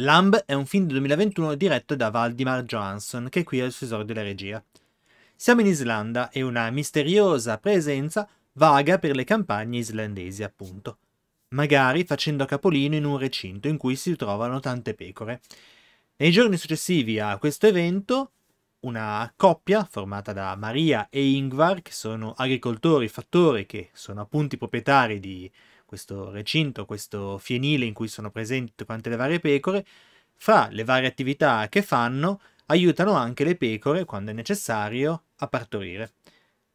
Lamb è un film del 2021 diretto da Valdimar Johansson, che qui è il suo esordio della regia. Siamo in Islanda e una misteriosa presenza vaga per le campagne islandesi, appunto. Magari facendo capolino in un recinto in cui si trovano tante pecore. Nei giorni successivi a questo evento, una coppia formata da Maria e Ingvar, che sono agricoltori, fattori, che sono appunto i proprietari di questo recinto, questo fienile in cui sono presenti tutte le varie pecore, fra le varie attività che fanno, aiutano anche le pecore, quando è necessario, a partorire.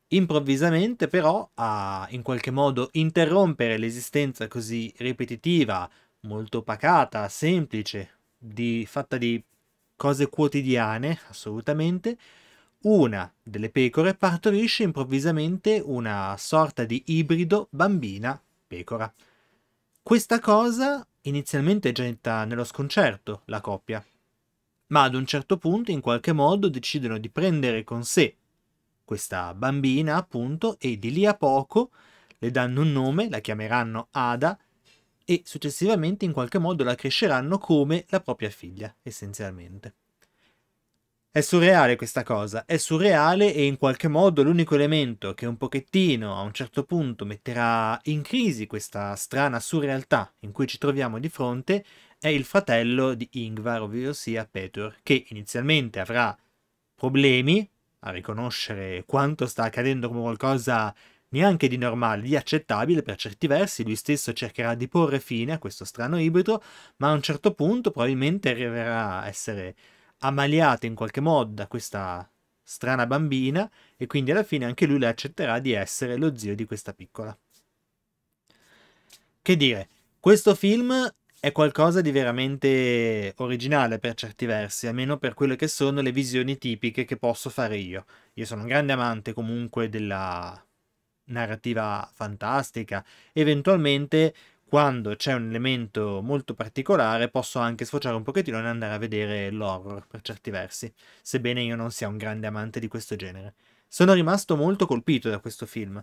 Improvvisamente però a in qualche modo interrompere l'esistenza così ripetitiva, molto pacata, semplice, di, fatta di cose quotidiane, assolutamente, una delle pecore partorisce improvvisamente una sorta di ibrido bambina pecora. Questa cosa inizialmente getta nello sconcerto la coppia, ma ad un certo punto in qualche modo decidono di prendere con sé questa bambina, appunto, e di lì a poco le danno un nome, la chiameranno Ada e successivamente in qualche modo la cresceranno come la propria figlia, essenzialmente. È surreale questa cosa, è surreale e in qualche modo l'unico elemento che un pochettino a un certo punto metterà in crisi questa strana surrealtà in cui ci troviamo di fronte è il fratello di Ingvar, ovvero sia Petur, che inizialmente avrà problemi a riconoscere quanto sta accadendo come qualcosa neanche di normale, di accettabile per certi versi, lui stesso cercherà di porre fine a questo strano ibrido, ma a un certo punto probabilmente arriverà a essere amaliato in qualche modo da questa strana bambina e quindi alla fine anche lui le accetterà di essere lo zio di questa piccola. Che dire, questo film è qualcosa di veramente originale per certi versi, almeno per quelle che sono le visioni tipiche che posso fare io. Io sono un grande amante comunque della narrativa fantastica, eventualmente quando c'è un elemento molto particolare posso anche sfociare un pochettino e andare a vedere l'horror per certi versi, sebbene io non sia un grande amante di questo genere. Sono rimasto molto colpito da questo film,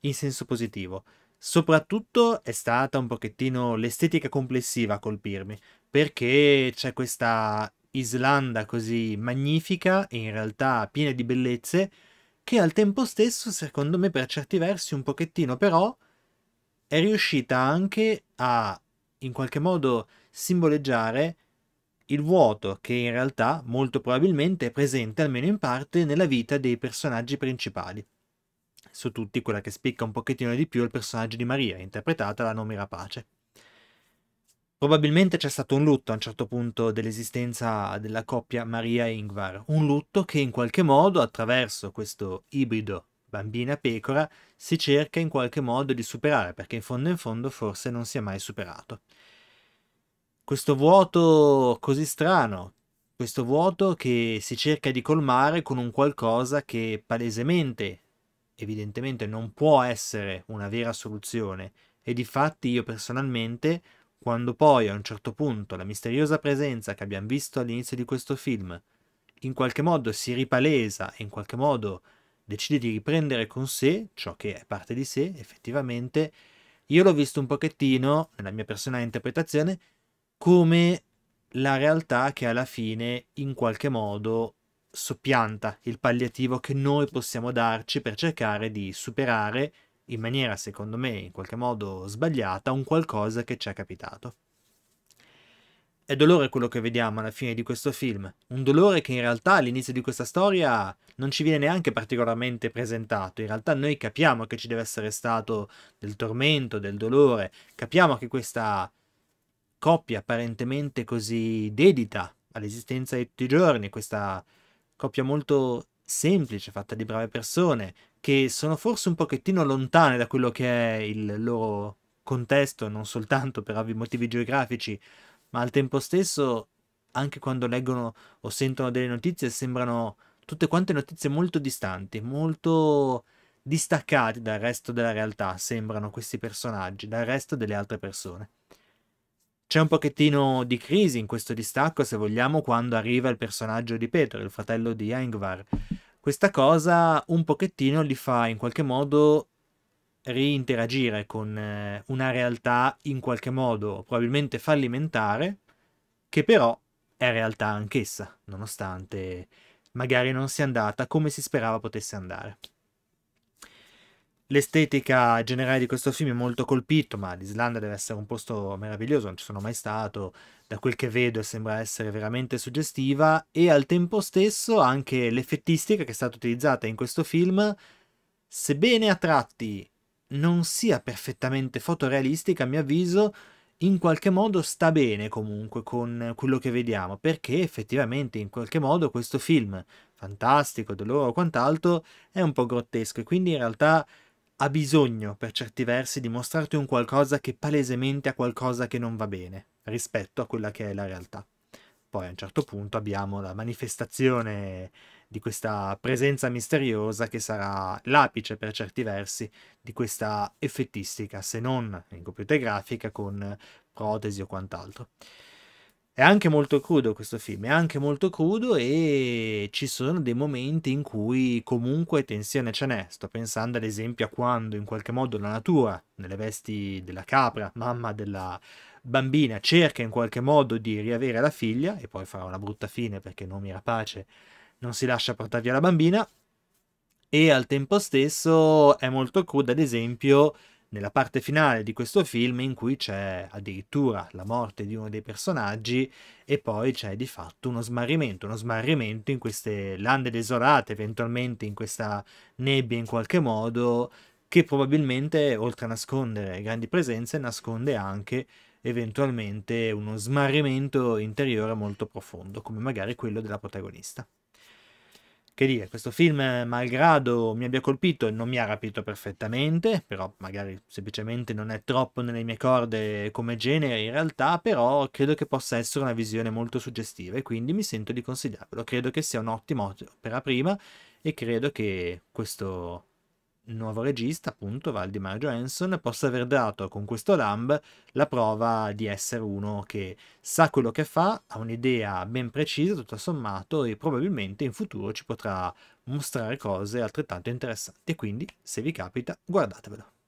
in senso positivo. Soprattutto è stata un pochettino l'estetica complessiva a colpirmi, perché c'è questa Islanda così magnifica e in realtà piena di bellezze, che al tempo stesso, secondo me per certi versi un pochettino però è riuscita anche a in qualche modo simboleggiare il vuoto che in realtà molto probabilmente è presente almeno in parte nella vita dei personaggi principali. Su tutti quella che spicca un pochettino di più è il personaggio di Maria, interpretata da Nomi Rapace. Probabilmente c'è stato un lutto a un certo punto dell'esistenza della coppia Maria e Ingvar, un lutto che in qualche modo attraverso questo ibrido bambina pecora, si cerca in qualche modo di superare, perché in fondo in fondo forse non si è mai superato. Questo vuoto così strano, questo vuoto che si cerca di colmare con un qualcosa che palesemente, evidentemente non può essere una vera soluzione e di fatti io personalmente, quando poi a un certo punto la misteriosa presenza che abbiamo visto all'inizio di questo film in qualche modo si ripalesa in qualche modo decide di riprendere con sé ciò che è parte di sé, effettivamente, io l'ho visto un pochettino, nella mia personale interpretazione, come la realtà che alla fine, in qualche modo, soppianta il palliativo che noi possiamo darci per cercare di superare, in maniera, secondo me, in qualche modo sbagliata, un qualcosa che ci è capitato. È dolore quello che vediamo alla fine di questo film, un dolore che in realtà all'inizio di questa storia non ci viene neanche particolarmente presentato, in realtà noi capiamo che ci deve essere stato del tormento, del dolore, capiamo che questa coppia apparentemente così dedita all'esistenza di tutti i giorni, questa coppia molto semplice, fatta di brave persone, che sono forse un pochettino lontane da quello che è il loro contesto, non soltanto per ovvi motivi geografici, ma al tempo stesso, anche quando leggono o sentono delle notizie, sembrano tutte quante notizie molto distanti, molto distaccate dal resto della realtà, sembrano questi personaggi, dal resto delle altre persone. C'è un pochettino di crisi in questo distacco, se vogliamo, quando arriva il personaggio di Petro, il fratello di Engvar. Questa cosa un pochettino li fa in qualche modo reinteragire con eh, una realtà in qualche modo probabilmente fallimentare, che però è realtà anch'essa, nonostante magari non sia andata come si sperava potesse andare. L'estetica generale di questo film è molto colpito, ma l'Islanda deve essere un posto meraviglioso, non ci sono mai stato, da quel che vedo sembra essere veramente suggestiva e al tempo stesso anche l'effettistica che è stata utilizzata in questo film, sebbene a tratti non sia perfettamente fotorealistica, a mio avviso, in qualche modo sta bene comunque con quello che vediamo, perché effettivamente in qualche modo questo film, fantastico, dolore o quant'altro, è un po' grottesco e quindi in realtà ha bisogno, per certi versi, di mostrarti un qualcosa che palesemente ha qualcosa che non va bene rispetto a quella che è la realtà. Poi a un certo punto abbiamo la manifestazione di questa presenza misteriosa che sarà l'apice per certi versi di questa effettistica, se non in computer grafica con protesi o quant'altro. È anche molto crudo questo film, è anche molto crudo e ci sono dei momenti in cui comunque tensione ce n'è. Sto pensando ad esempio a quando in qualche modo la natura, nelle vesti della capra, mamma della, bambina cerca in qualche modo di riavere la figlia e poi farà una brutta fine perché non mi rapace non si lascia portare via la bambina e al tempo stesso è molto cruda, ad esempio, nella parte finale di questo film in cui c'è addirittura la morte di uno dei personaggi e poi c'è di fatto uno smarrimento, uno smarrimento in queste lande desolate, eventualmente in questa nebbia in qualche modo, che probabilmente oltre a nascondere grandi presenze nasconde anche eventualmente uno smarrimento interiore molto profondo, come magari quello della protagonista. Che dire, questo film, eh, malgrado mi abbia colpito, e non mi ha rapito perfettamente, però magari semplicemente non è troppo nelle mie corde come genere in realtà, però credo che possa essere una visione molto suggestiva e quindi mi sento di consigliarvelo. Credo che sia un'ottima opera prima e credo che questo nuovo regista, appunto, Valdemar Johansson, possa aver dato con questo Lamb la prova di essere uno che sa quello che fa, ha un'idea ben precisa, tutto sommato, e probabilmente in futuro ci potrà mostrare cose altrettanto interessanti. Quindi, se vi capita, guardatevelo.